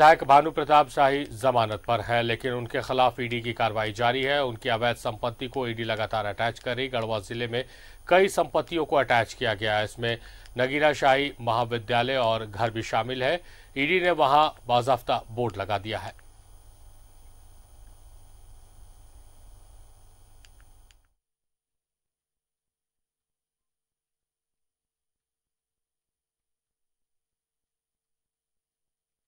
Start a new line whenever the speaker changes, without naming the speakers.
विधायक भानु प्रताप शाही जमानत पर है लेकिन उनके खिलाफ ईडी की कार्रवाई जारी है उनकी अवैध संपत्ति को ईडी लगातार अटैच कर रही गढ़वा जिले में कई संपत्तियों को अटैच किया गया है इसमें नगीना शाही महाविद्यालय और घर भी शामिल है ईडी ने वहां बाजाफ्ता बोर्ड लगा दिया है